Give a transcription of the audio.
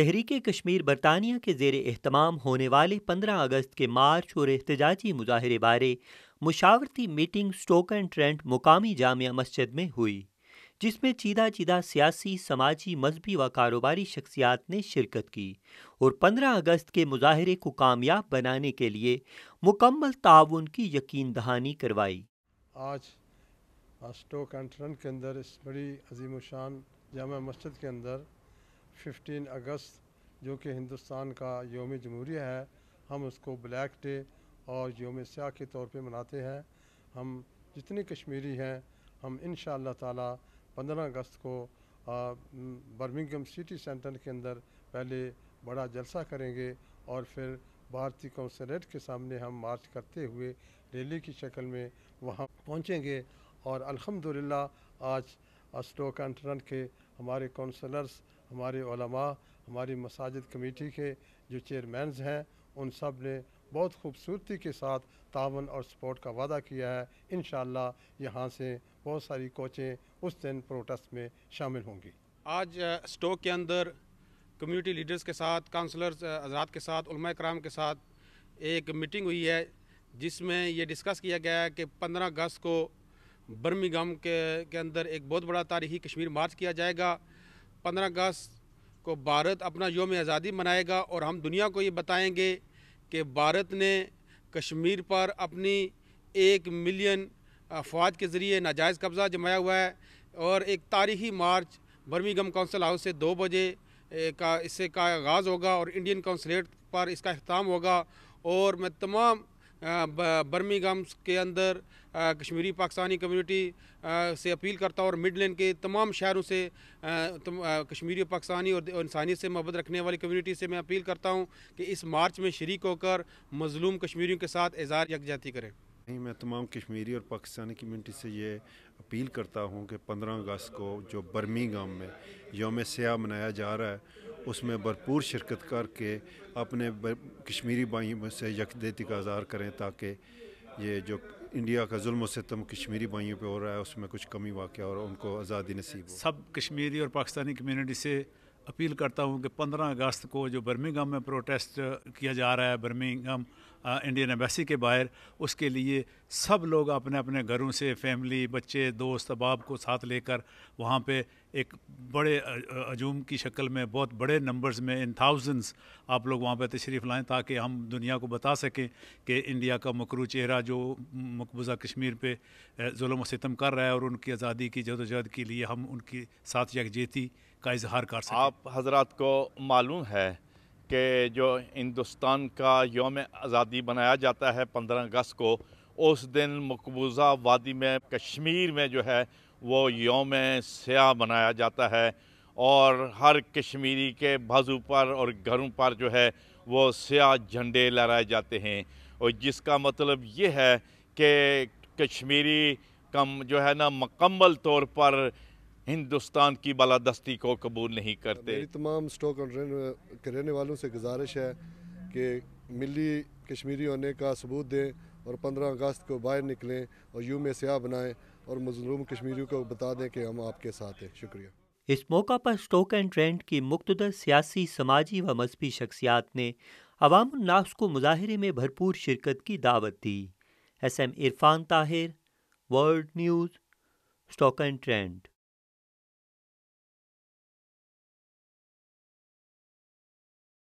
तहरीक कश्मीर बरतानिया के जेर अहतमाम होने वाले 15 अगस्त के मार्च और एहतजाजी मुजाहरे बारे मुशावरती मीटिंग स्टोक एंड ट्रेंट मुकामी जामिया मस्जिद में हुई जिसमें चीदा चीदा सियासी समाजी मजहबी व कारोबारी शख्सियात ने शिरकत की और 15 अगस्त के मुजाहरे को कामयाब बनाने के लिए मुकम्मल ताउन की यकीन दहानी करवाई आज स्टोक एंड ट्रेंट के अंदर इस बड़ी अजीम शान जामा मस्जिद के अंदर 15 अगस्त जो कि हिंदुस्तान का योम जमहूरिया है हम उसको ब्लैक डे और योम स्याह के तौर पे मनाते हैं हम जितने कश्मीरी हैं हम इन ताला 15 अगस्त को बर्मिंगम सिटी सेंटर के अंदर पहले बड़ा जलसा करेंगे और फिर भारतीय कौंसलेट के सामने हम मार्च करते हुए रैली की शक्ल में वहाँ पहुँचेंगे और अलहमदिल्ला आज स्टोक एंड के हमारे कौंसलर्स हमारे हमारी मसाजिद कमेटी के जो चेयरमैनस हैं उन सब ने बहुत खूबसूरती के साथ तावन और सपोर्ट का वादा किया है इन यहाँ से बहुत सारी कोचें उस दिन प्रोटेस्ट में शामिल होंगी आज स्टोक के अंदर कम्युनिटी लीडर्स के साथ काउंसलर्स आजाद के साथ कराम के साथ एक मीटिंग हुई है जिसमें ये डिस्कस किया गया है कि 15 अगस्त को बर्मिंगम के के अंदर एक बहुत बड़ा तारीखी कश्मीर मार्च किया जाएगा पंद्रह अगस्त को भारत अपना योम आज़ादी मनाएगा और हम दुनिया को ये बताएंगे कि भारत ने कश्मीर पर अपनी एक मिलियन अफवाज के ज़रिए नाजायज़ कब्ज़ा जमाया हुआ है और एक तारीखी मार्च बर्मिंगम काउंसिल हाउस से दो बजे का इससे का आगाज़ होगा और इंडियन कौंसलेट पर इसका अख्ताम होगा और मैं तमाम बर्मिंगम के अंदर कश्मीरी पाकिस्तानी कम्युनिटी से अपील करता हूँ और मिड लैंड के तमाम शहरों से कश्मीरी पाकिस्तानी और इंसानियत से मोहब्बत रखने वाली कम्युनिटी से मैं अपील करता हूँ कि इस मार्च में शरीक होकर मजलूम कश्मीरियों के साथ एजार यकजाती करें नहीं मैं तमाम कश्मीरी और पाकिस्तानी कम्युनिटी से ये अपील करता हूँ कि पंद्रह अगस्त को जो बर्मी में योम सयाह मनाया जा रहा है उसमें भरपूर शिरकत करके अपने कश्मीरी भाइयों से यकदेती का आज़ार करें ताकि ये जो इंडिया का जुल्म सितम कश्मीरी भाइयों पे हो रहा है उसमें कुछ कमी वाक़ और उनको आज़ादी नसीब सब कश्मीरी और पाकिस्तानी कम्युनिटी से अपील करता हूँ कि 15 अगस्त को जो बर्मिंगम में प्रोटेस्ट किया जा रहा है बर्मिंगम इंडियन एम्बेसी के बाहर उसके लिए सब लोग अपने अपने घरों से फैमिली बच्चे दोस्त अहबाब को साथ लेकर वहाँ पे एक बड़े हजूम की शक्ल में बहुत बड़े नंबर्स में इन थाउजेंड्स आप लोग वहाँ पे तशरीफ़ लाएँ ताकि हम दुनिया को बता सकें कि इंडिया का मकरू चेहरा जो मकबूजा कश्मीर पे जुल्म सितम कर रहा है और उनकी आज़ादी की जदोजहद के लिए हम उनकी साथ यकजहती का इजहार कर सकें आप हजरात को मालूम है कि जो हिंदुस्तान का योम आज़ादी बनाया जाता है पंद्रह अगस्त को उस दिन मकबूजा वादी में कश्मीर में जो है वो योम स्याह मनाया जाता है और हर कश्मीरी के बाजू पर और घरों पर जो है वो स्याह झंडे लहराए जाते हैं और जिसका मतलब ये है कि कश्मीरी कम जो है ना मकम्मल तौर पर हिंदुस्तान की बालादस्ती को कबूल नहीं करते मेरी तमाम स्टॉक के रहने वालों से गुजारिश है कि मिली कश्मीरी होने का सबूत दें और 15 अगस्त को बाहर निकलें और में सयाह बनाएं और मजलूम कश्मीरियों को बता दें कि हम आपके साथ हैं शुक्रिया इस मौका पर स्टोक एंड ट्रेंड की मुख्तर सियासी समाजी व मजहबी शख्सियात ने अवामनास को मुजाहरे में भरपूर शिरकत की दावत दी S M Irfan Tahir world news Stoke and trend